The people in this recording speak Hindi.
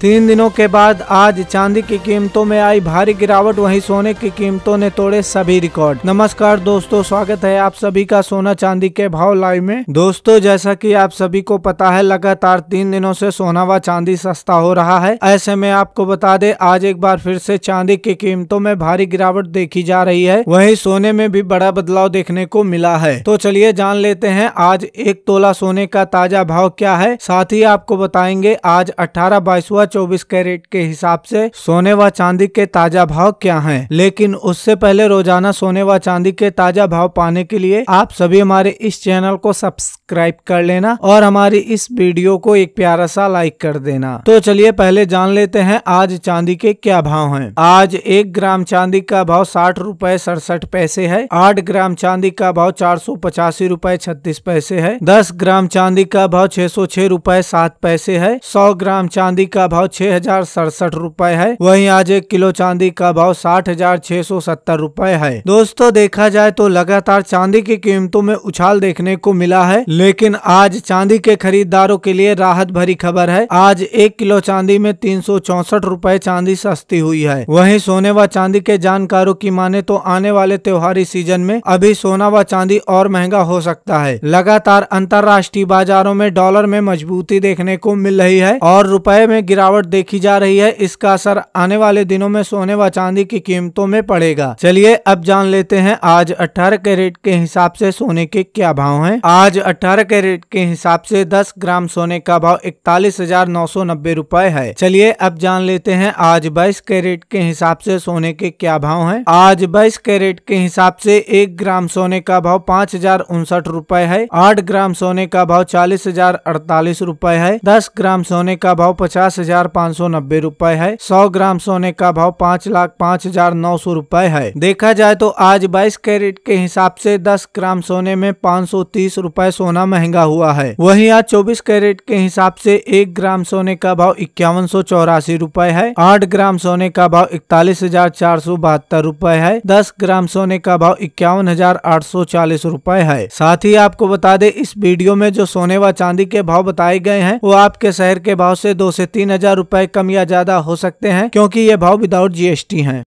तीन दिनों के बाद आज चांदी की कीमतों में आई भारी गिरावट वहीं सोने की कीमतों ने तोड़े सभी रिकॉर्ड नमस्कार दोस्तों स्वागत है आप सभी का सोना चांदी के भाव लाइव में दोस्तों जैसा कि आप सभी को पता है लगातार तीन दिनों से सोना व चांदी सस्ता हो रहा है ऐसे में आपको बता दे आज एक बार फिर से चांदी की कीमतों में भारी गिरावट देखी जा रही है वही सोने में भी बड़ा बदलाव देखने को मिला है तो चलिए जान लेते हैं आज एक तोला सोने का ताजा भाव क्या है साथ ही आपको बताएंगे आज अठारह बाईसवा चौबीस कैरेट के हिसाब से सोने व चांदी के ताजा भाव क्या हैं लेकिन उससे पहले रोजाना सोने व चांदी के ताजा भाव पाने के लिए आप सभी हमारे इस चैनल को सब्सक्राइब कर लेना और हमारी इस वीडियो को एक प्यारा सा लाइक कर देना तो चलिए पहले जान लेते हैं आज चांदी के क्या भाव है आज एक ग्राम चांदी का भाव साठ रूपए सड़सठ पैसे है आठ ग्राम चांदी का भाव चार सौ पचासी रूपए छत्तीस पैसे है दस ग्राम चांदी का भाव छह सौ छह रूपए सात पैसे है सौ ग्राम चांदी का भाव भाव छह हजार सड़सठ रूपए है वही आज एक किलो चांदी का भाव साठ हजार छह सौ सत्तर रूपए है दोस्तों देखा जाए तो लगातार चांदी की कीमतों में उछाल देखने को मिला है लेकिन आज चांदी के खरीदारों के लिए राहत भरी खबर है आज एक किलो चांदी में तीन सौ चौसठ रूपए चांदी सस्ती हुई है वही सोने व चांदी के जानकारों की माने तो आने वाले त्योहारी सीजन में अभी सोना व चांदी और महंगा हो सकता है लगातार अंतर्राष्ट्रीय बाजारों में डॉलर में मजबूती देखने को मिल रही है और रुपए में गिरावट गिरावट देखी जा रही है इसका असर आने वाले दिनों में सोने व चांदी की कीमतों में पड़ेगा चलिए अब जान लेते हैं आज 18 कैरेट के हिसाब से सोने के क्या भाव हैं आज 18 कैरेट के हिसाब से 10 ग्राम सोने का भाव इकतालीस हजार नौ सौ नब्बे रूपए है चलिए अब जान लेते हैं आज बाईस कैरेट के हिसाब से सोने के क्या भाव है आज बाईस कैरेट के हिसाब से एक ग्राम सोने का भाव पाँच हजार उनसठ रूपए है आठ ग्राम सोने का भाव चालीस हजार अड़तालीस रूपए है दस ग्राम सोने का भाव पचास हजार हजार पाँच सौ नब्बे रूपए है सौ ग्राम सोने का भाव पाँच लाख पाँच हजार नौ सौ रूपए है देखा जाए तो आज बाईस कैरेट के हिसाब से दस ग्राम सोने में पाँच सौ तीस रूपए सोना महंगा हुआ है वही आज चौबीस कैरेट के हिसाब से एक ग्राम सोने का भाव इक्यावन सौ चौरासी रूपए है आठ ग्राम सोने का भाव इकतालीस हजार चार सौ बहत्तर रूपए है दस ग्राम सोने का भाव इक्यावन हजार आठ सौ चालीस रूपए है साथ ही आपको बता दे इस वीडियो में जो सोने व चांदी के भाव बताए गए हैं वो आपके शहर के भाव से दो से तीन हजार रुपए कम या ज्यादा हो सकते हैं क्योंकि ये भाव विदाउट जीएसटी हैं